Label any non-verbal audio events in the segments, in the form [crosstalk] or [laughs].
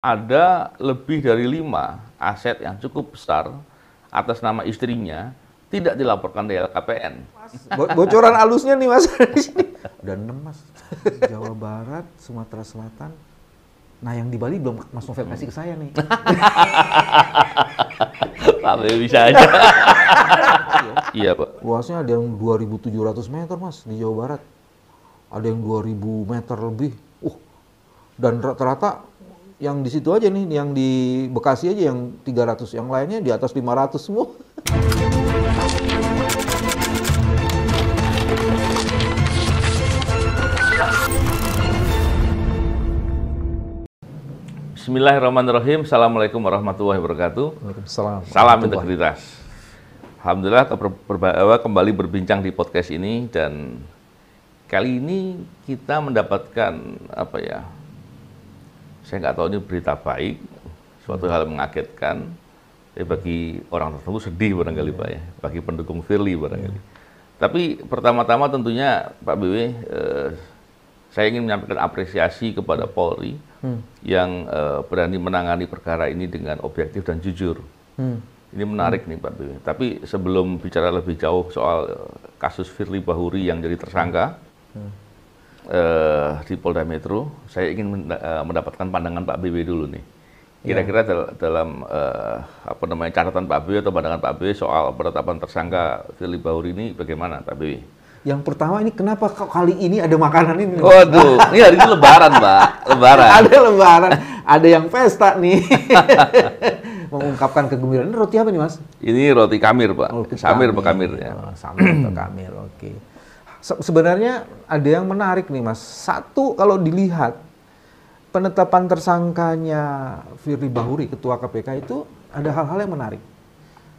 ada lebih dari lima aset yang cukup besar atas nama istrinya tidak dilaporkan di LKPN. Bo bocoran alusnya nih mas [laughs] di sini. enam mas. Jawa Barat, Sumatera Selatan. Nah yang di Bali belum Mas Novel kasih ke saya nih. [laughs] Pak bisa aja. [laughs] iya Pak. Luasnya ada yang 2.700 meter mas di Jawa Barat. Ada yang 2.000 meter lebih. Uh, dan rata-rata yang di situ aja nih, yang di Bekasi aja yang 300, yang lainnya di atas 500 semua. Bismillahirrahmanirrahim. Assalamualaikum warahmatullahi wabarakatuh. Waalaikumsalam. Salam integritas. Alhamdulillah kembali berbincang di podcast ini dan kali ini kita mendapatkan apa ya? saya nggak tahu ini berita baik, suatu hal mengagetkan, tapi bagi orang tertentu sedih barangkali Pak ya, bagi pendukung Firly barangkali. Iya. Tapi pertama-tama tentunya Pak BW, eh, saya ingin menyampaikan apresiasi kepada Polri hmm. yang eh, berani menangani perkara ini dengan objektif dan jujur. Hmm. Ini menarik hmm. nih Pak BW. Tapi sebelum bicara lebih jauh soal eh, kasus Firly Bahuri yang jadi tersangka, hmm eh, di Polda Metro, saya ingin eh, mendapatkan pandangan Pak BW dulu nih. Kira-kira ya. dal dalam eh, apa namanya catatan Pak BW atau pandangan Pak BW soal penetapan tersangka Fili Bahuri ini bagaimana Pak BW? Yang pertama ini kenapa kali ini ada makanan ini? Waduh, [laughs] ini hari ini lebaran, Pak. Lebaran. ada lebaran, ada yang pesta nih. [laughs] Mengungkapkan kegembiraan. Ini roti apa nih, Mas? Ini roti kamir, Pak. roti kamir. Ya. Oh, samir Pak Kamir ya. samir atau kamir, oke. Okay. Se sebenarnya ada yang menarik nih mas. Satu kalau dilihat penetapan tersangkanya Firly Bahuri ketua KPK itu ada hal-hal yang menarik.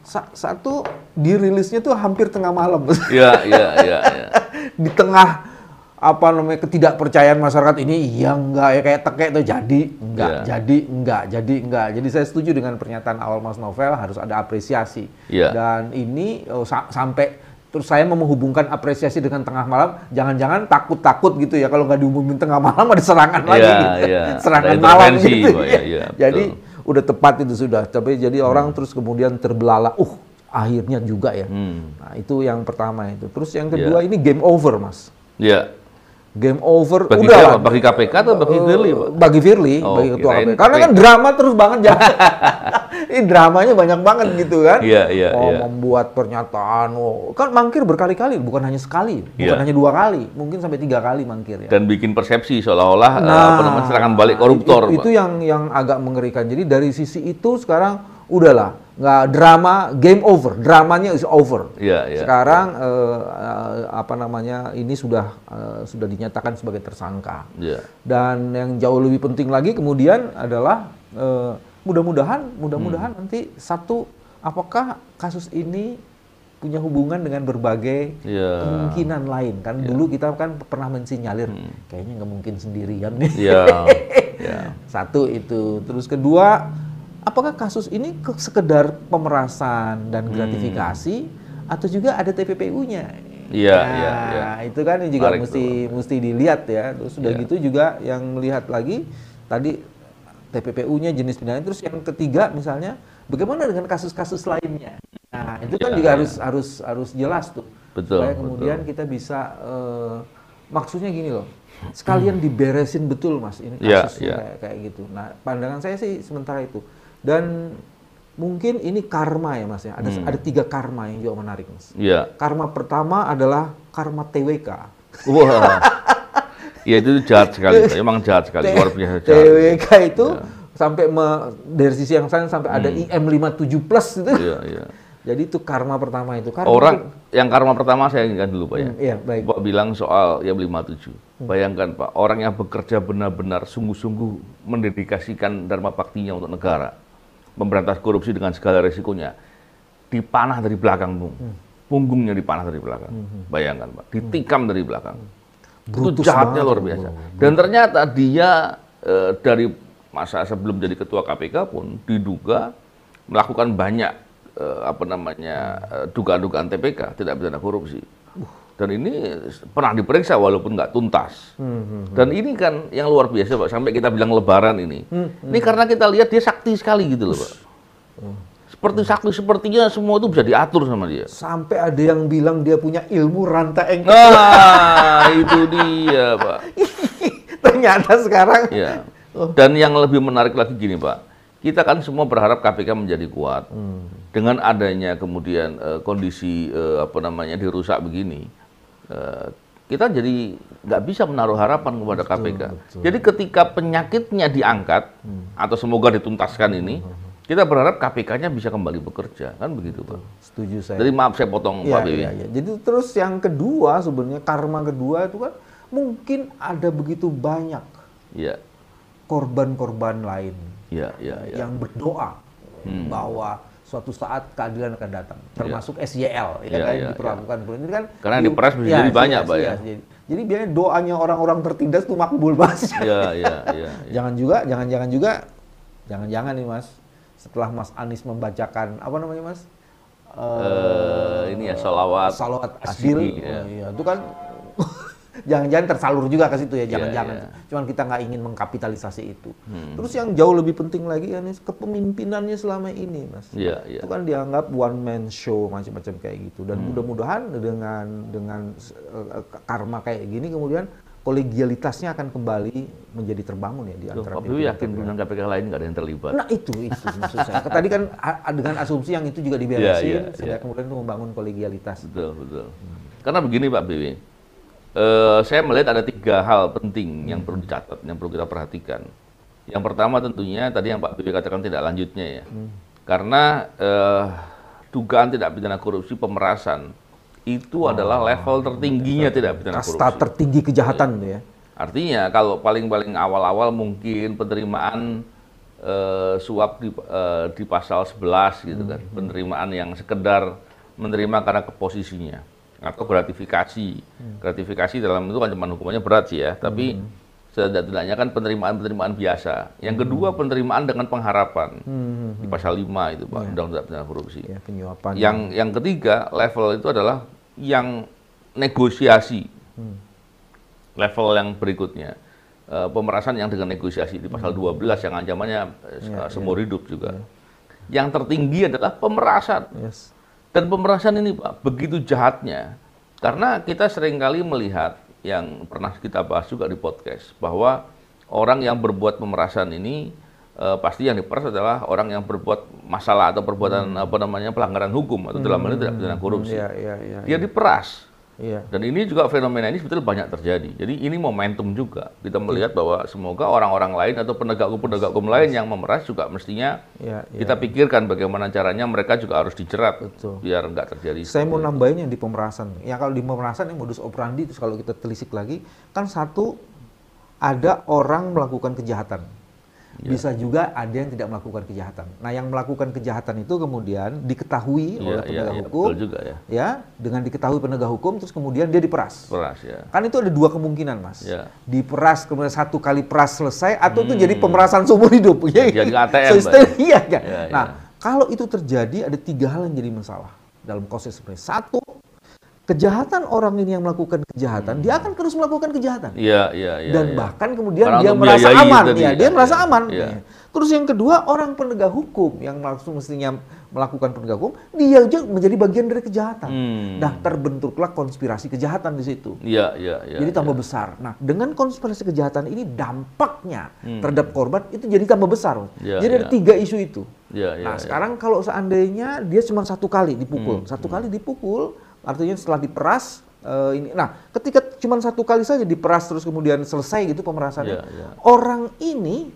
Sa satu dirilisnya tuh hampir tengah malam. Iya iya iya, [laughs] iya. Di tengah apa namanya ketidakpercayaan masyarakat ini iya enggak ya kayak tekek tuh jadi enggak yeah. jadi enggak jadi enggak jadi saya setuju dengan pernyataan awal Mas Novel harus ada apresiasi yeah. dan ini oh, sa sampai terus saya mau menghubungkan apresiasi dengan tengah malam, jangan-jangan takut-takut gitu ya kalau nggak diumumin tengah malam ada serangan lagi, yeah, gitu. yeah. [laughs] serangan ada malam gitu. ya. Ya, iya, [laughs] jadi betul. udah tepat itu sudah, tapi jadi hmm. orang terus kemudian terbelalak, uh akhirnya juga ya. Hmm. Nah itu yang pertama itu. Terus yang iya. kedua yeah. ini game over mas. Iya. Yeah. Game over, bagi udah siapa? Bagi KPK atau bagi eh, Firly? Bagi Firly, oh, bagi ketua KPK. Karena kan drama terus banget jalan. [laughs] ini dramanya banyak banget gitu kan. Iya, iya, oh, yeah. membuat pernyataan. Oh, kan mangkir berkali-kali, bukan hanya sekali, iya. bukan yeah. hanya dua kali, mungkin sampai tiga kali mangkir ya. Dan bikin persepsi seolah-olah eh, nah, uh, serangan balik koruptor. Itu, itu yang yang agak mengerikan. Jadi dari sisi itu sekarang udahlah nggak drama game over dramanya is over yeah, yeah, sekarang yeah. Uh, eh, apa namanya ini sudah uh, sudah dinyatakan sebagai tersangka yeah. dan yang jauh lebih penting lagi kemudian adalah Uh, mudah-mudahan mudah-mudahan hmm. nanti satu apakah kasus ini punya hubungan dengan berbagai yeah. kemungkinan lain kan yeah. dulu kita kan pernah mensinyalir hmm. kayaknya nggak mungkin sendirian nih yeah. [laughs] yeah. satu itu terus kedua apakah kasus ini sekedar pemerasan dan hmm. gratifikasi hmm. atau juga ada TPPU-nya Iya, nah, iya, iya. itu kan juga Marik mesti itu. mesti dilihat ya. Terus sudah ya. gitu juga yang melihat lagi tadi TPPU-nya jenis pidana. Terus yang ketiga misalnya bagaimana dengan kasus-kasus lainnya? Nah, itu kan ya, kan juga ya. harus harus harus jelas tuh. Betul. Supaya kemudian betul. kita bisa uh, maksudnya gini loh. Sekalian hmm. diberesin betul Mas ini ya, kasusnya ya, kayak kayak gitu. Nah, pandangan saya sih sementara itu. Dan mungkin ini karma ya Mas ya. Ada hmm. ada tiga karma yang juga menarik Mas. Iya. Karma pertama adalah karma TWK. Wah. Wow. [laughs] Iya itu jahat sekali, ya, emang jahat sekali, luar biasa jahat. TWK itu ya. sampai me, dari sisi yang saya sampai hmm. ada IM 57 plus itu. Iya, iya. Jadi itu karma pertama itu. Karma Orang itu, yang karma pertama saya inginkan dulu Pak ya. Hmm, iya, baik. Pak bilang soal IM 57. Hmm. Bayangkan Pak, orang yang bekerja benar-benar sungguh-sungguh mendedikasikan dharma baktinya untuk negara. Memberantas korupsi dengan segala resikonya. Dipanah dari belakang, Bung. Hmm. Punggungnya dipanah dari belakang. Hmm. hmm. Bayangkan Pak, hmm. ditikam hmm. dari belakang. Hmm Brutus itu jahatnya luar biasa. Dan ternyata dia e, dari masa sebelum jadi ketua KPK pun diduga melakukan banyak e, apa namanya eh, dugaan-dugaan TPK, tidak pidana korupsi. Uh. Dan ini pernah diperiksa walaupun nggak tuntas. Hmm, hmm, hmm. Dan ini kan yang luar biasa, Pak. Sampai kita bilang Lebaran ini. Ini karena kita lihat dia sakti sekali gitu loh, Pak seperti sakti sepertinya semua itu bisa diatur sama dia. Sampai ada yang bilang dia punya ilmu rantai engkel. Nah, [laughs] itu dia, Pak. [laughs] Ternyata sekarang. Ya. [laughs] Dan yang lebih menarik lagi gini, Pak. Kita kan semua berharap KPK menjadi kuat. Hmm. Dengan adanya kemudian uh, kondisi uh, apa namanya dirusak begini, uh, kita jadi nggak bisa menaruh harapan kepada betul, KPK. Betul. Jadi ketika penyakitnya diangkat hmm. atau semoga dituntaskan ini, hmm, hmm, hmm. Kita berharap KPK-nya bisa kembali bekerja, kan begitu Pak? Setuju saya. Jadi maaf saya potong ya, Pak iya, Bibi. Ya, ya. Jadi terus yang kedua sebenarnya karma kedua itu kan mungkin ada begitu banyak ya. korban-korban lain ya, ya, ya. yang berdoa hmm. bahwa suatu saat keadilan akan datang, iya. termasuk ya. SYL ya, ya kan ya, diperlakukan ya. ini kan karena di, diperas bisa ya, jadi iya, banyak pak ya. Jadi, jadi biasanya doanya orang-orang tertindas itu makbul mas. Ya, ya, ya, ya. [laughs] jangan juga, jangan-jangan juga, jangan-jangan nih mas, setelah Mas Anies membacakan apa namanya Mas? Uh, ini ya salawat salawat asbil ya. Oh iya itu kan [laughs] jangan-jangan tersalur juga ke situ ya iya, jangan-jangan yeah, yeah. cuman kita nggak ingin mengkapitalisasi itu hmm. terus yang jauh lebih penting lagi ya nih kepemimpinannya selama ini mas yeah, yeah. itu kan dianggap one man show macam-macam kayak gitu dan hmm. mudah-mudahan dengan dengan eh, karma kayak gini kemudian kolegialitasnya akan kembali menjadi terbangun ya di antara antara Pak Tapi yakin pimpinan KPK lain nggak ada yang terlibat? Nah itu itu maksud saya. [laughs] Tadi kan dengan asumsi yang itu juga iya, diberesin, yeah, yeah, yeah. kemudian itu membangun kolegialitas. Betul betul. Hmm. Karena begini Pak Bibi, uh, eh, saya melihat ada tiga hal penting yang perlu hmm. dicatat, yang perlu kita perhatikan. Yang pertama tentunya tadi yang Pak Bibi katakan tidak lanjutnya ya, hmm. karena uh, dugaan tidak pidana korupsi pemerasan itu adalah oh. level tertingginya oh, tidak pidana korupsi. Kasta tertinggi kejahatan iya. ya. Artinya kalau paling-paling awal-awal mungkin penerimaan eh, suap di, eh, di pasal 11 gitu kan, hmm. penerimaan yang sekedar menerima karena keposisinya atau gratifikasi. Hmm. Gratifikasi dalam itu kan cuman hukumannya berat sih ya, tapi hmm. setidak-tidaknya kan penerimaan-penerimaan biasa. Yang kedua hmm. penerimaan dengan pengharapan. Hmm. hmm, hmm. Di pasal 5 itu Pak, iya. Undang-Undang Korupsi. Ya, Yang yang ketiga level itu adalah yang negosiasi hmm. level yang berikutnya e, pemerasan yang dengan negosiasi di pasal hmm. 12 yang ancamannya yeah, ya, eh, ya. seumur hidup juga. yeah. Yang tertinggi adalah pemerasan. Yes. Dan pemerasan ini Pak, begitu jahatnya. Karena kita seringkali melihat yang pernah kita bahas juga di podcast bahwa orang yang berbuat pemerasan ini uh, pasti yang diperas adalah orang yang berbuat masalah atau perbuatan hmm. apa namanya pelanggaran hukum atau dalam hal ini tidak pidana hmm. korupsi. Ya, ya, ya, Dia ya. diperas. Ya. Dan ini juga fenomena ini sebetulnya banyak terjadi. Jadi ini momentum juga. Kita iya. melihat bahwa semoga orang-orang lain atau penegak hukum-penegak hukum lain yang memeras juga mestinya ya, ya. kita pikirkan bagaimana caranya mereka juga harus dijerat Betul. biar nggak terjadi. Saya mau nambahin yang di pemerasan. Ya kalau di pemerasan yang modus operandi itu kalau kita telisik lagi kan satu ada orang melakukan kejahatan yeah. bisa juga ada yang tidak melakukan kejahatan. Nah, yang melakukan kejahatan itu kemudian diketahui yeah, oleh iya, penegak yeah, hukum, yeah, juga, ya. ya, dengan diketahui penegak hukum, terus kemudian dia diperas. Peras, ya. Kan itu ada dua kemungkinan, mas. Yeah. Diperas kemudian satu kali peras selesai, atau hmm. itu jadi hmm. pemerasan seumur hidup. [laughs] Iya, iya. Ya, jadi ATM. so, iya, kan? yeah, nah, ya. kalau itu terjadi, ada tiga hal yang jadi masalah dalam proses sebenarnya. Satu, kejahatan orang ini yang melakukan kejahatan, hmm. dia akan terus melakukan kejahatan. Iya, iya, iya. Dan ya. bahkan kemudian Para dia merasa aman, ya, dia ya, merasa ya, aman. Ya. Terus yang kedua, orang penegak hukum yang langsung mestinya melakukan penegak hukum, dia juga menjadi bagian dari kejahatan. Hmm. Nah, terbentuklah konspirasi kejahatan di situ. Iya, iya, iya. Jadi tambah ya. besar. Nah, dengan konspirasi kejahatan ini dampaknya hmm. terhadap korban itu jadi tambah besar. Ya, jadi ya. ada iya. tiga isu itu. Ya, ya, nah, ya. sekarang kalau seandainya dia cuma satu kali dipukul, hmm. satu hmm. kali dipukul, Artinya setelah diperas uh, ini nah ketika cuma satu kali saja diperas terus kemudian selesai gitu pemerasannya. Yeah, yeah. Orang ini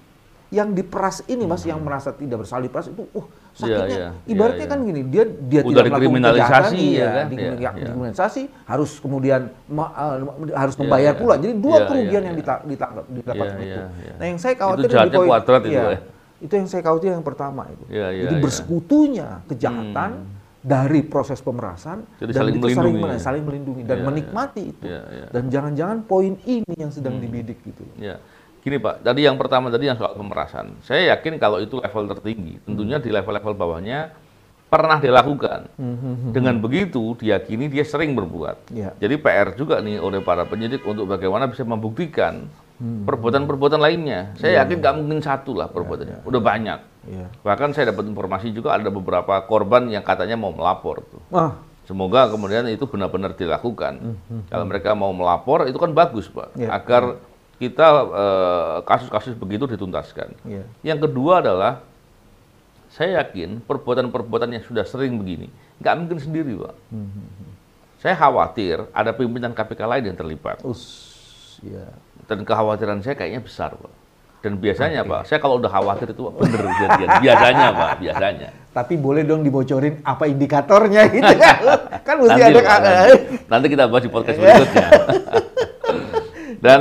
yang diperas ini Mas hmm. yang merasa tidak bersalah diperas itu uh iya, sakitnya yeah, yeah, ibaratnya yeah, yeah. kan gini dia dia Udah tidak melakukan ya, ya kan? Iya, iya. dikriminalisasi yeah, dikriminalisasi yeah. harus kemudian ma, uh, harus membayar yeah, yeah. pula jadi dua yeah, kerugian yeah, yang yeah. ditangkap yeah, itu nah yang saya khawatir itu di ya, itu, eh. ya. itu yang saya khawatir yang pertama itu yeah, yeah, jadi yeah. bersekutunya kejahatan hmm dari proses pemerasan Jadi dan saling itu melindungi, saling, ya. melindungi, saling melindungi dan ya, menikmati ya. itu. Ya, ya. Dan jangan-jangan poin ini yang sedang hmm. dibidik gitu. Ya. Gini Pak, tadi yang pertama tadi yang soal pemerasan. Saya yakin kalau itu level tertinggi, hmm. tentunya di level-level bawahnya pernah dilakukan. Hmm, hmm, Dengan begitu diyakini dia sering berbuat. Ya. Jadi PR juga nih oleh para penyidik untuk bagaimana bisa membuktikan Hmm. perbuatan-perbuatan lainnya. Saya yeah. yakin iya. nggak mungkin satu lah perbuatannya, yeah, yeah. udah banyak. Yeah. Bahkan saya dapat informasi juga ada beberapa korban yang katanya mau melapor tuh. Ah. Semoga kemudian itu benar-benar dilakukan. Mm -hmm. Kalau mereka mau melapor itu kan bagus pak, yeah. agar iya. kita eh, kasus-kasus begitu dituntaskan. Yeah. Yang kedua adalah saya yakin perbuatan-perbuatan yang sudah sering begini nggak mungkin sendiri pak. Mm -hmm. Saya khawatir ada pimpinan KPK lain yang terlibat. Ush. Ya. Dan kekhawatiran saya kayaknya besar, Pak. Dan biasanya, okay. Pak, saya kalau udah khawatir itu bener kejadian. biasanya, Pak, biasanya. Tapi boleh dong dibocorin apa indikatornya gitu kan? [laughs] kan mesti nanti, ada Pak, nanti, nanti kita bahas di podcast berikutnya. [laughs] Dan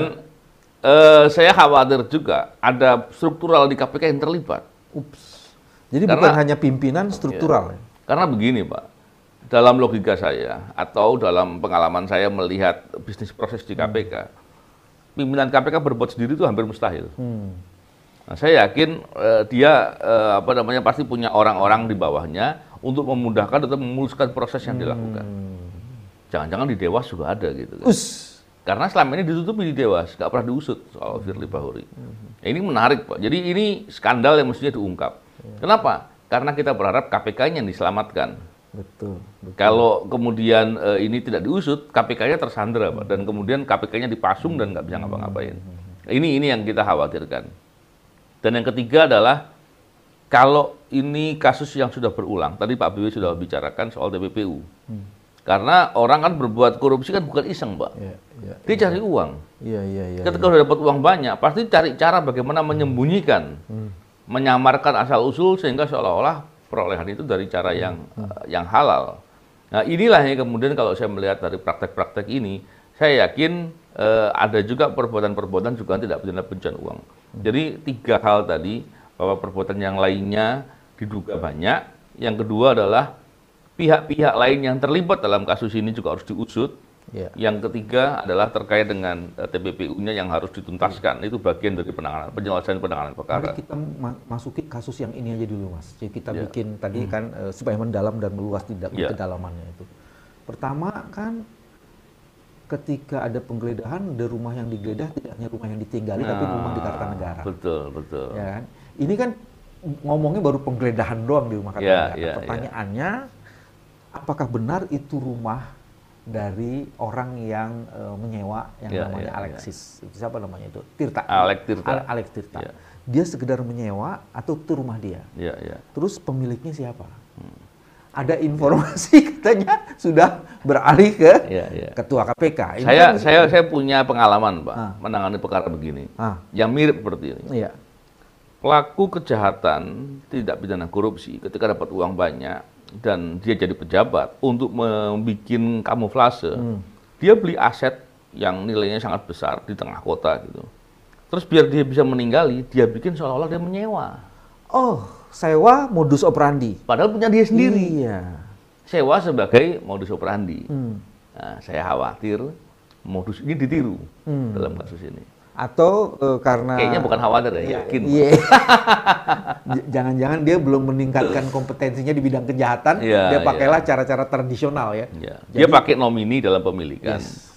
uh, saya khawatir juga ada struktural di KPK yang terlibat. Ups. Jadi karena, bukan hanya pimpinan iya. struktural. Ya. Karena begini, Pak dalam logika saya atau dalam pengalaman saya melihat bisnis proses di KPK, pimpinan KPK berbuat sendiri itu hampir mustahil. Hmm. Nah, saya yakin eh, dia eh, apa namanya pasti punya orang-orang di bawahnya untuk memudahkan atau memuluskan proses yang dilakukan. Hmm. Jangan-jangan di Dewas juga ada gitu kan. Karena selama ini ditutupi di Dewas, nggak pernah diusut soal Firly Bahuri. Ya, ini menarik Pak. Jadi ini skandal yang mestinya diungkap. Hmm. Kenapa? Karena kita berharap KPK-nya diselamatkan Betul. betul. Kalau kemudian e, ini tidak diusut, KPK-nya tersandra, Pak. Dan kemudian KPK-nya dipasung dan nggak bisa hmm, ngapa-ngapain. Hmm, hmm. Ini ini yang kita khawatirkan. Dan yang ketiga adalah kalau ini kasus yang sudah berulang. Tadi Pak Biwi sudah bicarakan soal TPPU. Hmm. Karena orang kan berbuat korupsi kan bukan iseng, Pak. Ya, ya, Dia ya. cari uang. Iya, iya, iya. Ketika ya. sudah dapat uang banyak, pasti cari cara bagaimana menyembunyikan, hmm. menyamarkan asal usul sehingga seolah-olah perolehan itu dari cara hmm, yang hmm. Eh, yang halal. Nah, inilah yang kemudian kalau saya melihat dari praktek-praktek ini, saya yakin uh, ada juga perbuatan-perbuatan juga tidak pidana pencucian uang. Hmm. Jadi tiga hal tadi bahwa perbuatan yang lainnya diduga banyak. Yang kedua adalah pihak-pihak lain yang terlibat dalam kasus ini juga harus diusut Yeah. Yang ketiga adalah terkait dengan eh, TPPU-nya yang harus dituntaskan. Yeah. Itu bagian dari penanganan penyelesaian penanganan perkara. Mari kita ma masuki kasus yang ini aja dulu, Mas. Jadi kita yeah. bikin tadi hmm. kan uh, supaya mendalam dan meluas tidak yeah. kedalamannya itu. Pertama kan ketika ada penggeledahan, di rumah yang digeledah tidak hanya rumah yang ditinggali nah, tapi rumah di Kartanegara. Betul, betul. Ya kan? Ini kan ngomongnya baru penggeledahan doang di rumah Kartanegara. Yeah, yeah, iya. Pertanyaannya yeah. apakah benar itu rumah dari orang yang uh, menyewa yang yeah, namanya yeah, ya. Alexis. Yeah. Siapa namanya itu? Tirta. Alex Tirta. Ale Alex Tirta. Yeah. Dia sekedar menyewa atau itu rumah dia. Yeah, yeah. Terus pemiliknya siapa? Hmm. Ada informasi [laughs] katanya sudah beralih ke yeah, yeah. ketua KPK. Ini saya kan, saya saya punya pengalaman, Pak, ah. menangani perkara begini. Ah. Yang mirip seperti ini. Yeah. Pelaku kejahatan tidak pidana korupsi ketika dapat uang banyak dan dia jadi pejabat untuk membuat kamuflase, hmm. dia beli aset yang nilainya sangat besar di tengah kota gitu. Terus biar dia bisa meninggali, dia bikin seolah-olah dia menyewa. Oh, sewa modus operandi. Padahal punya dia sendiri. Iya. Sewa sebagai modus operandi. Hmm. Nah, saya khawatir modus ini ditiru hmm. dalam kasus ini atau uh, karena kayaknya bukan khawatir ya, iya. yakin. Iya. [laughs] Jangan-jangan dia belum meningkatkan kompetensinya di bidang kejahatan, ya, dia iya. pakailah cara-cara ya. tradisional ya. ya. Jadi, dia pakai nomini dalam pemilikan. Yes.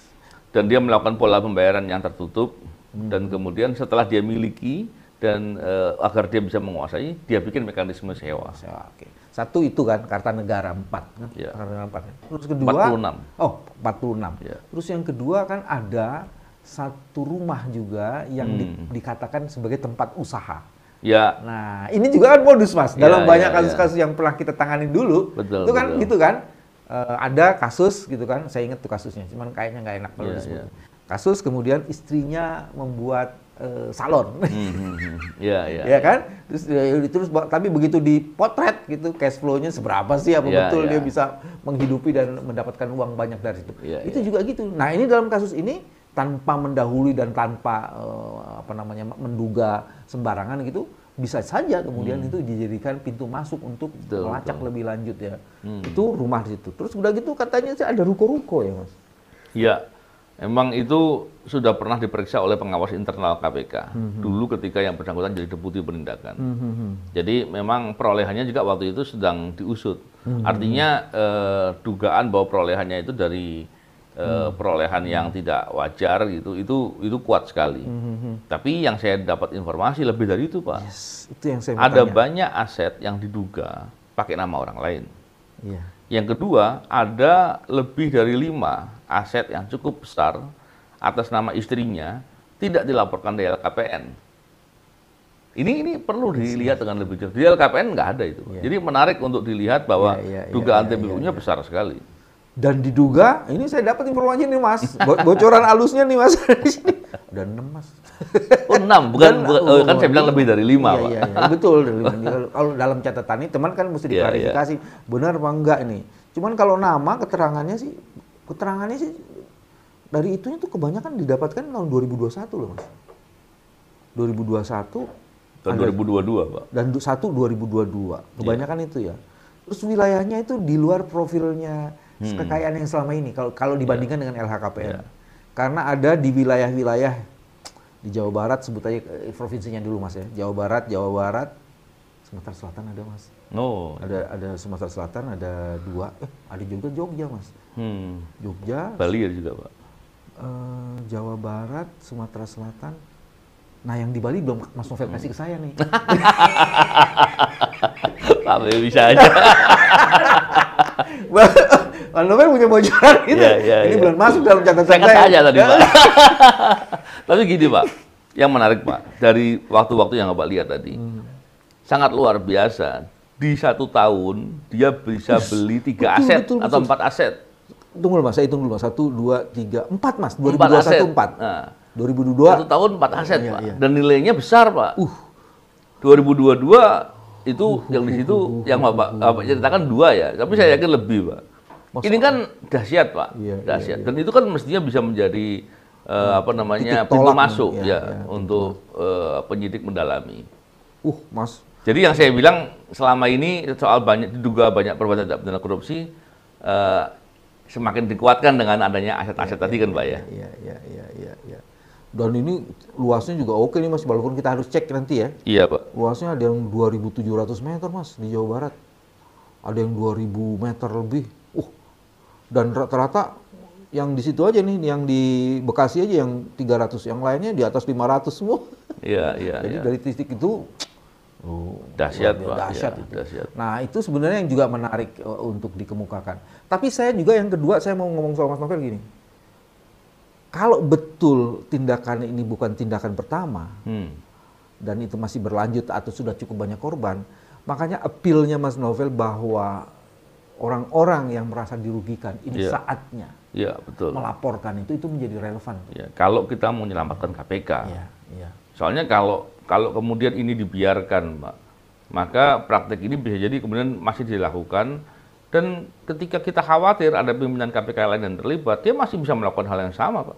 Dan dia melakukan pola pembayaran yang tertutup hmm. dan kemudian setelah dia miliki dan uh, agar dia bisa menguasai, dia bikin mekanisme sewa. Sewa. Okay. Satu itu kan Kartanegara empat kan? Ya. Kartanegara empat Kan? Terus kedua 46. Oh, 46. enam iya. Terus yang kedua kan ada satu rumah juga yang hmm. di, dikatakan sebagai tempat usaha. Ya. Nah, ini juga kan modus mas. Ya, Dalam ya, banyak ya. kasus-kasus ya, ya. yang pernah kita tangani dulu, betul, itu kan betul. gitu kan. Uh, ada kasus gitu kan, saya ingat tuh kasusnya, cuman kayaknya nggak enak kalau ya, disebut. Ya. Kasus kemudian istrinya membuat uh, salon, hmm, hmm, hmm. Ya, [laughs] ya, ya. ya kan, terus ya, terus tapi begitu dipotret gitu, cash flow-nya seberapa sih, apa ya, betul ya. dia bisa menghidupi dan mendapatkan uang banyak dari situ. Ya, itu ya. juga gitu. Nah ini dalam kasus ini tanpa mendahului dan tanpa uh, apa namanya menduga sembarangan gitu bisa saja kemudian hmm. itu dijadikan pintu masuk untuk betul, melacak betul. lebih lanjut ya hmm. itu rumah di situ terus udah gitu katanya sih ada ruko-ruko ya mas ya emang itu sudah pernah diperiksa oleh pengawas internal KPK hmm, hmm. dulu ketika yang bersangkutan jadi deputi penindakan hmm, hmm, hmm. jadi memang perolehannya juga waktu itu sedang diusut hmm. artinya eh, dugaan bahwa perolehannya itu dari Eh, hmm. perolehan yang hmm. tidak wajar gitu itu itu kuat sekali. Hmm, hmm, hmm. Tapi yang saya dapat informasi lebih dari itu pak. Yes, itu yang saya Ada tanya. banyak aset yang diduga pakai nama orang lain. Yeah. Yang kedua ada lebih dari lima aset yang cukup besar atas nama istrinya tidak dilaporkan di LKPN. Ini ini perlu dilihat dengan lebih jelas. Di LKPN nggak ada itu. Yeah. Jadi menarik untuk dilihat bahwa yeah, yeah, iya, dugaan yeah, tpu nya iya, iya. besar sekali dan diduga ini saya dapat informasinya nih mas Bo bocoran alusnya nih mas [laughs] di sini udah enam mas oh enam bukan, dan, bukan oh, kan oh, saya bilang iya. lebih dari lima iya, iya, iya, betul kalau dalam catatan ini teman kan mesti iya, iya. diklarifikasi yeah, yeah. benar apa enggak ini cuman kalau nama keterangannya sih keterangannya sih dari itunya tuh kebanyakan didapatkan tahun 2021 loh mas 2021 tahun puluh 2022 pak dan satu 2022 kebanyakan yeah. itu ya terus wilayahnya itu di luar profilnya hmm. kekayaan yang selama ini kalau kalau iya. dibandingkan yeah. dengan LHKPN. Yeah. Karena ada di wilayah-wilayah di Jawa Barat sebut aja eh, provinsinya dulu Mas ya. Jawa Barat, Jawa Barat, Sumatera Selatan ada Mas. No. Oh, iya. Ada ada Sumatera Selatan ada dua, eh, ada juga Jogja Mas. Hmm. Jogja. Bali ada juga Pak. Eh, Jawa Barat, Sumatera Selatan. Nah yang di Bali belum Mas Novel hmm. kasih ke saya nih. [laughs] Pak bisa aja. [laughs] Pak Novel punya bocoran iya, gitu. Yeah, yeah, ini yeah. belum masuk dalam catatan saya. Saya aja tadi, [laughs] Pak. Tapi gini, Pak. Yang menarik, Pak, dari waktu-waktu yang Bapak lihat tadi, hmm. sangat luar biasa. Di satu tahun, dia bisa beli tiga betul, aset betul, atau empat aset. Tunggu mas, saya hitung dulu mas. Satu, dua, tiga, empat mas. 2021, empat aset. empat. Nah, 2022. Satu tahun empat aset, iya, Pak. Iya. Dan nilainya besar, Pak. Uh. 2022 itu uh, uh, yang di situ uh, uh, yang Bapak, uh, uh, Bapak ceritakan dua ya, tapi saya yakin lebih, Pak. Masa Ini kan dahsyat pak, iya, iya dahsyat. Iya, iya. Dan itu kan mestinya bisa menjadi uh, apa namanya pintu masuk ya, ya, ya untuk uh, penyidik mendalami. Uh, mas. Jadi yang saya bilang selama ini soal banyak diduga banyak perbuatan tidak pidana korupsi uh, semakin dikuatkan dengan adanya aset-aset iya, tadi iya, kan pak ya. Iya, iya, iya, iya, iya. iya. Dan ini luasnya juga oke nih mas, walaupun kita harus cek nanti ya. Iya pak. Luasnya ada yang 2.700 meter mas di Jawa Barat, ada yang 2.000 meter lebih dan rata-rata yang di situ aja nih, yang di Bekasi aja yang 300, yang lainnya di atas 500 semua. Iya, iya. Jadi ya. dari titik itu Oh, dahsyat, Dahsyat, ya, Nah, itu sebenarnya yang juga menarik eh, untuk dikemukakan. Tapi saya juga yang kedua saya mau ngomong soal Mas Novel gini. Kalau betul tindakan ini bukan tindakan pertama hmm. dan itu masih berlanjut atau sudah cukup banyak korban, makanya appeal-nya Mas Novel bahwa orang-orang yang merasa dirugikan ini yeah. saatnya yeah, betul. melaporkan itu itu menjadi relevan. Yeah. kalau kita mau menyelamatkan KPK, yeah. Yeah. soalnya kalau kalau kemudian ini dibiarkan, Mbak, maka praktek ini bisa jadi kemudian masih dilakukan dan ketika kita khawatir ada pimpinan KPK lain yang terlibat, dia masih bisa melakukan hal yang sama, Pak.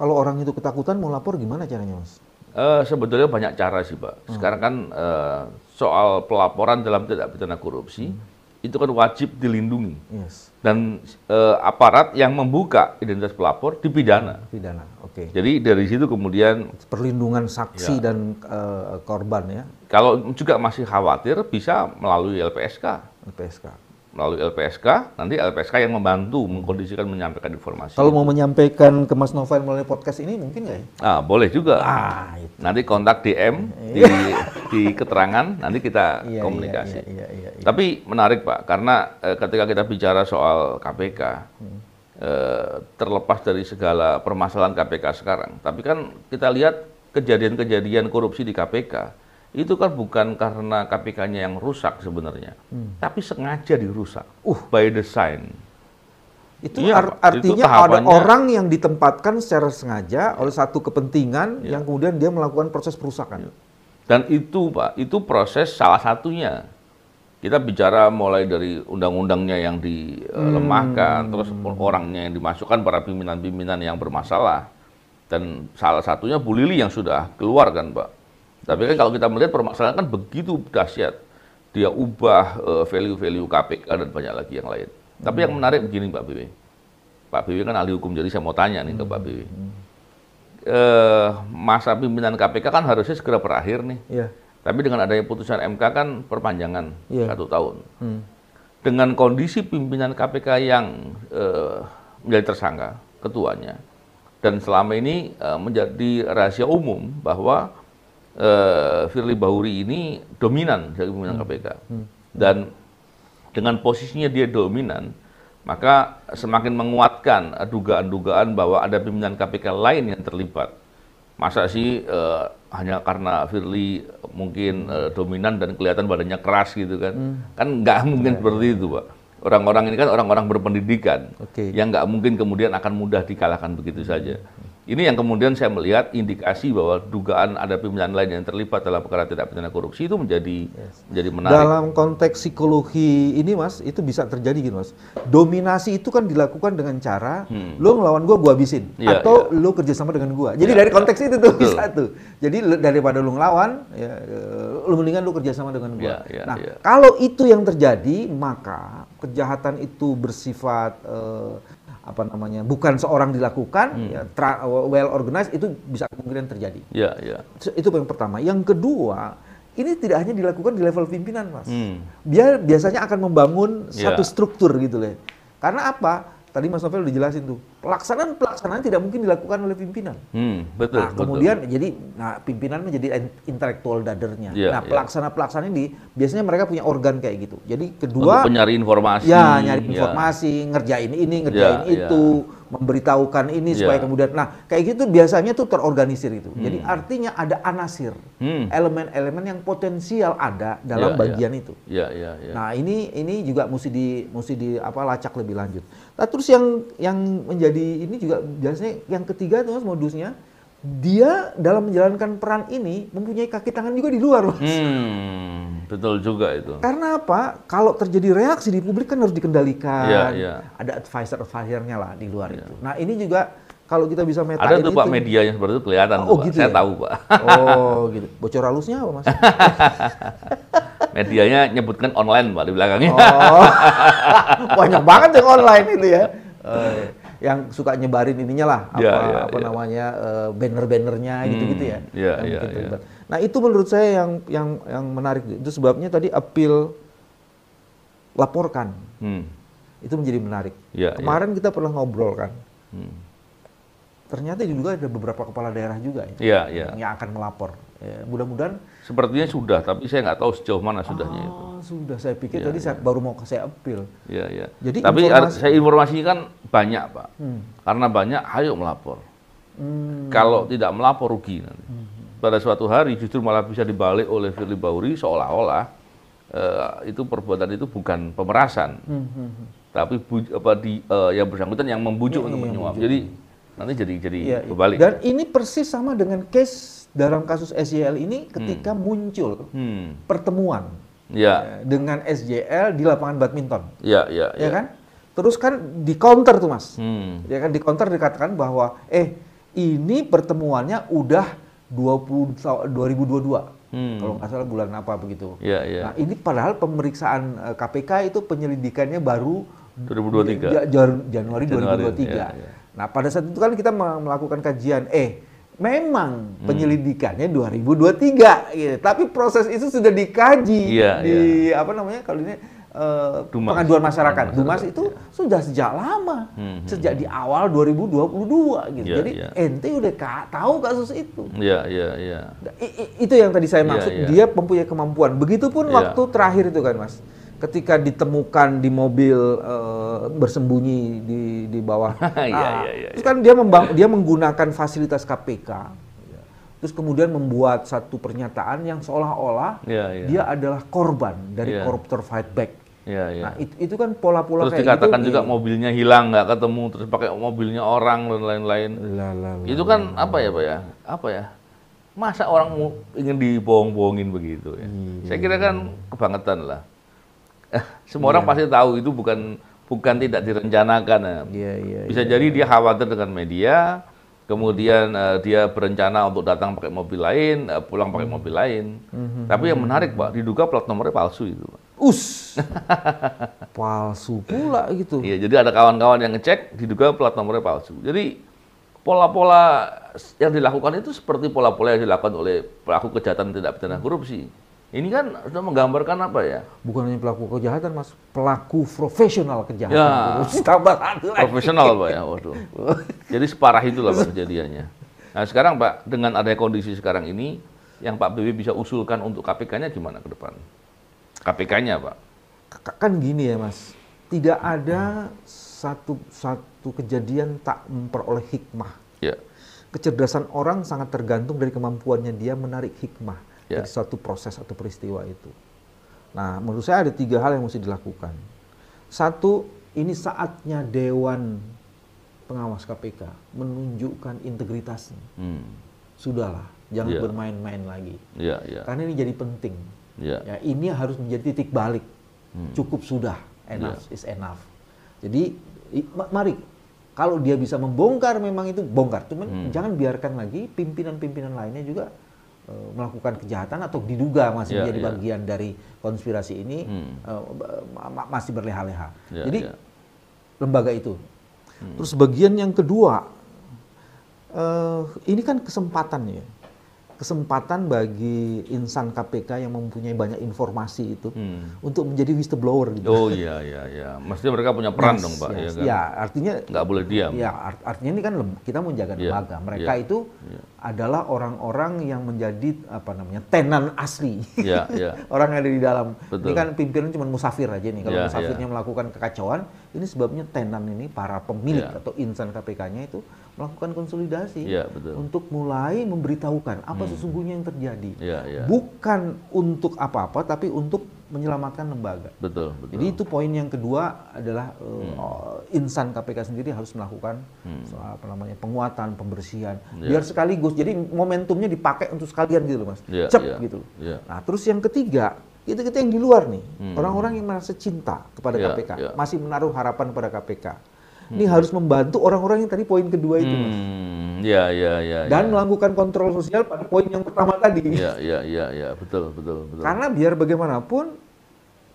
Kalau orang itu ketakutan mau lapor gimana caranya, Mas? Uh, sebetulnya banyak cara sih, Pak. Hmm. Sekarang kan uh, soal pelaporan dalam tindak pidana korupsi. Hmm itu kan wajib dilindungi. Yes. Dan e, aparat yang membuka identitas pelapor dipidana. Pidana, oke. Okay. Jadi dari situ kemudian perlindungan saksi ya. dan e, korban ya. Kalau juga masih khawatir bisa melalui LPSK. LPSK melalui LPSK, nanti LPSK yang membantu mengkondisikan menyampaikan informasi. Kalau mau menyampaikan ke Mas Novel melalui podcast ini mungkin nggak ya? Ah, boleh juga. Ah, itu. Nanti kontak DM di, iya. di keterangan, nanti kita iya, iya, komunikasi. Iya, iya, iya, iya. Tapi menarik Pak, karena eh, ketika kita bicara soal KPK, hmm. eh, terlepas dari segala permasalahan KPK sekarang, tapi kan kita lihat kejadian-kejadian korupsi di KPK, itu kan bukan karena KPK-nya yang rusak sebenarnya, hmm. tapi sengaja dirusak. Uh, by design. Itu iya, ar artinya itu ada orang yang ditempatkan secara sengaja iya. oleh satu kepentingan iya. yang kemudian dia melakukan proses perusakan. Iya. Dan itu Pak, itu proses salah satunya. Kita bicara mulai dari undang-undangnya yang dilemahkan, hmm. terus orangnya yang dimasukkan para pimpinan-pimpinan yang bermasalah. Dan salah satunya Bu Lili yang sudah keluar kan Pak tapi kan kalau kita melihat permasalahan kan begitu dahsyat. Dia ubah eh, value-value KPK dan banyak lagi yang lain. Hmm. Tapi yang hmm. menarik begini Pak BW. Pak BW kan ahli hukum, jadi saya mau tanya nih ke Pak BW. Hmm. Eh, masa pimpinan KPK kan harusnya segera berakhir nih. Ya. Tapi dengan adanya putusan MK kan perpanjangan ya. satu tahun. Hmm. Dengan kondisi pimpinan KPK yang e, menjadi tersangka, ketuanya, dan selama ini e, menjadi rahasia umum bahwa uh, Firly Bahuri ini dominan sebagai pimpinan hmm. KPK. Hmm. Dan dengan posisinya dia dominan, maka semakin menguatkan dugaan-dugaan bahwa ada pimpinan KPK lain yang terlibat. Masa sih uh, hanya karena Firly mungkin uh, dominan dan kelihatan badannya keras gitu kan? Hmm. Kan nggak hmm. mungkin ya. seperti itu, Pak. Orang-orang ini kan orang-orang berpendidikan, okay. yang nggak mungkin kemudian akan mudah dikalahkan begitu saja. Hmm. Ini yang kemudian saya melihat indikasi bahwa dugaan ada pimpinan lain yang terlibat dalam perkara tidak pidana korupsi itu menjadi yes. menjadi menarik. Dalam konteks psikologi ini mas, itu bisa terjadi gitu mas. Dominasi itu kan dilakukan dengan cara hmm. lo ngelawan gua, gua habisin, yeah, atau yeah. lo kerjasama dengan gua. Jadi yeah, dari iya. konteks yeah. itu tuh Betul. bisa tuh. Jadi daripada lo ngelawan, ya, eh, lo mendingan lo kerjasama dengan gua. Yeah, yeah, nah yeah. kalau itu yang terjadi maka kejahatan itu bersifat uh, apa namanya bukan seorang dilakukan hmm. ya, tra, well organized itu bisa kemungkinan terjadi. Ya, ya. Itu yang pertama. Yang kedua ini tidak hanya dilakukan di level pimpinan mas. Hmm. Dia biasanya akan membangun ya. satu struktur gitu loh. Karena apa? Tadi Mas Novel udah jelasin tuh. Pelaksanaan pelaksanaan tidak mungkin dilakukan oleh pimpinan. Hmm, betul. Nah, kemudian betul. jadi nah pimpinan menjadi intelektual dadernya. Yeah, nah, pelaksana iya. pelaksana ini biasanya mereka punya organ kayak gitu. Jadi kedua Untuk nyari informasi. Ya, nyari iya. informasi, ngerjain ini, iya, ngerjain itu, memberitahukan ini supaya kemudian nah kayak gitu biasanya tuh terorganisir itu. Hmm. Jadi artinya ada anasir. Hmm. Elemen-elemen hmm. Elemen yang potensial ada dalam bagian itu. Nah, ini ini juga mesti di mesti di apa lacak lebih lanjut. Nah, terus yang yang menjadi ini juga biasanya yang ketiga tuh mas modusnya dia dalam menjalankan peran ini mempunyai kaki tangan juga di luar mas. Hmm, betul juga itu. Karena apa? Kalau terjadi reaksi di publik kan harus dikendalikan. Ya, ya. Ada advisor advisornya lah di luar ya. itu. Nah ini juga kalau kita bisa metain Ada tuh itu, media yang seperti itu kelihatan. Oh, oh gitu Saya Ya? tahu pak. Oh gitu. Bocor halusnya apa mas? [laughs] medianya nyebutkan online Pak di belakangnya. Oh. [laughs] Banyak banget yang online itu ya. Uh, yang suka nyebarin ininya lah ya, apa yeah, yeah, apa yeah. namanya uh, banner-bannernya hmm, gitu-gitu ya. Yeah, yeah, yeah. Nah, itu menurut saya yang yang yang menarik itu sebabnya tadi appeal laporkan. Hmm. Itu menjadi menarik. Yeah, ya. Kemarin yeah. kita pernah ngobrol kan. Hmm. Ternyata juga ada beberapa kepala daerah juga ya yeah, yeah. yang akan melapor. Ya, mudah-mudahan Sepertinya sudah, tapi saya nggak tahu sejauh mana sudahnya ah, itu. Sudah, saya pikir ya, tadi ya. saya baru mau saya appeal. Iya, iya. Jadi tapi informasi... saya informasikan kan banyak pak, hmm. karena banyak, ayo melapor. Hmm. Kalau tidak melapor rugi nanti. Hmm. Pada suatu hari justru malah bisa dibalik oleh Firly Bauri seolah-olah uh, itu perbuatan itu bukan pemerasan, hmm. hmm, hmm. tapi bu, apa di uh, yang bersangkutan yang membujuk ya, untuk iya, menyuap. Jadi nanti jadi jadi ya, kebalik. Dan ini persis sama dengan case dalam kasus SJL ini ketika hmm. muncul hmm. pertemuan ya. Eh, dengan SJL di lapangan badminton. Ya, ya, ya. ya kan? Terus kan di counter tuh mas, hmm. ya kan di counter dikatakan bahwa eh ini pertemuannya udah 20 2022 hmm. kalau nggak salah bulan apa begitu. Ya, ya. Nah ini padahal pemeriksaan KPK eh, itu penyelidikannya baru 2023 Januari, Januari 2023. Ya, ya. Nah pada saat itu kan kita melakukan kajian eh Memang hmm. penyelidikannya hmm. 2023 gitu, tapi proses itu sudah dikaji yeah, di yeah. apa namanya kalau ini uh, Dumas. pengaduan masyarakat. Dumas, Dumas itu ya. sudah sejak lama, hmm, hmm sejak hmm. di awal 2022 gitu. Ya, Jadi ya. ente udah ka tahu kasus itu. Iya, iya, iya. Itu yang tadi saya iya, maksud, ya, ya. dia mempunyai kemampuan. Begitupun ya. waktu terakhir itu kan, Mas ketika ditemukan di mobil uh, bersembunyi di di bawah. nah, ya, ya, ya, terus iya. kan dia dia menggunakan fasilitas KPK. Terus kemudian membuat satu pernyataan yang seolah-olah iya, iya. dia adalah korban dari koruptor fight back. Ya, ya. Nah, itu, itu kan pola-pola terus kayak gitu dikatakan itu, juga mobilnya hilang nggak ketemu terus pakai mobilnya orang dan lain-lain. Itu kan lala. apa ya, Pak ya? Apa ya? Masa orang ingin dibohong-bohongin begitu ya? Iya. Saya kira kan kebangetan lah. Semua yeah. orang iya. pasti tahu itu bukan bukan tidak direncanakan. Yeah, yeah, iya, Bisa yeah, jadi yeah. dia khawatir dengan media, kemudian uh, dia berencana untuk datang pakai mobil lain, uh, pulang pakai hmm. mobil lain. Mm-hmm. Tapi yang hmm, menarik hmm, pak, diduga plat nomornya palsu itu. Us, [laughs] palsu pula gitu. Iya, jadi ada kawan-kawan yang ngecek, diduga plat nomornya palsu. Jadi pola-pola yang dilakukan itu seperti pola-pola yang dilakukan oleh pelaku kejahatan tindak pidana korupsi. Ini kan sudah menggambarkan apa ya? Bukan hanya pelaku kejahatan, mas, pelaku profesional kejahatan. Ya. Tambah Profesional, pak ya, waduh. Jadi separah itulah pak kejadiannya. Nah sekarang pak, dengan adanya kondisi sekarang ini, yang Pak BB bisa usulkan untuk KPK-nya gimana ke depan? KPK-nya pak? Kan gini ya mas, tidak ada satu satu kejadian tak memperoleh hikmah. Ya. Kecerdasan orang sangat tergantung dari kemampuannya dia menarik hikmah yeah. dari ya. satu proses atau peristiwa itu. Nah, menurut saya ada tiga hal yang mesti dilakukan. Satu, ini saatnya Dewan Pengawas KPK menunjukkan integritasnya. Hmm. Sudahlah, jangan yeah. bermain-main lagi. Yeah, yeah. Karena ini jadi penting. Yeah. Ya, ini harus menjadi titik balik. Hmm. Cukup sudah, enough yeah. is enough. Jadi, mari kalau dia bisa membongkar memang itu bongkar. Cuman hmm. jangan biarkan lagi pimpinan-pimpinan lainnya juga Eh, melakukan kejahatan atau diduga masih yeah, menjadi yeah. bagian dari konspirasi ini hmm. uh, masih berleha-leha. Yeah, Jadi yeah. lembaga itu. Hmm. Terus bagian yang kedua, uh, ini kan kesempatan ya, kesempatan bagi insan KPK yang mempunyai banyak informasi itu hmm. untuk menjadi whistleblower gitu. Oh iya iya iya. Maksudnya mereka punya peran yes, dong, Pak, ya yes, ya kan? Ya, artinya nggak boleh diam. Ya, art artinya ini kan kita menjaga yeah, lembaga. Mereka yeah, itu yeah adalah orang-orang yang menjadi apa namanya tenan asli yeah, yeah. [laughs] orang yang ada di dalam Betul. ini kan pimpinan cuma musafir aja nih kalau yeah, musafirnya yeah. melakukan kekacauan ini sebabnya tenan ini para pemilik yeah. atau insan KPK-nya itu melakukan konsolidasi ya, betul. untuk mulai memberitahukan apa hmm. sesungguhnya yang terjadi ya, ya. bukan untuk apa-apa tapi untuk menyelamatkan lembaga. Betul, betul. Jadi itu poin yang kedua adalah eh, hmm. uh, insan KPK sendiri harus melakukan hmm. soal apa namanya penguatan, pembersihan. Yeah. Biar sekaligus. Jadi momentumnya dipakai untuk sekalian gitu loh, Mas. Yeah, Cep yeah. gitu Yeah. Ya. Nah, terus yang ketiga, itu kita yang di luar nih, hmm. orang-orang hmm. yang merasa cinta kepada yeah, KPK, yeah. masih menaruh harapan kepada KPK. Hmm. Ini harus membantu orang-orang yang tadi poin kedua itu, hmm. Mas. Ya, ya, ya. Dan ya. melakukan kontrol sosial pada poin yang pertama tadi. Iya, iya, iya, ya, betul, betul, betul. Karena biar bagaimanapun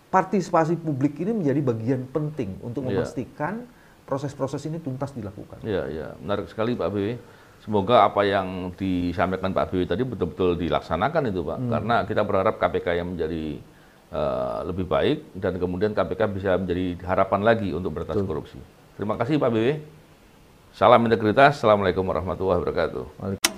partisipasi publik ini menjadi bagian penting untuk iya. memastikan proses-proses ini tuntas dilakukan. Iya, iya, menarik sekali Pak BW. Semoga apa yang disampaikan Pak BW tadi betul-betul dilaksanakan itu Pak. Hmm. Karena kita berharap KPK yang menjadi uh, lebih baik dan kemudian KPK bisa menjadi harapan lagi untuk berantas korupsi. Terima kasih Pak BW. Salam integritas. Assalamualaikum warahmatullahi wabarakatuh.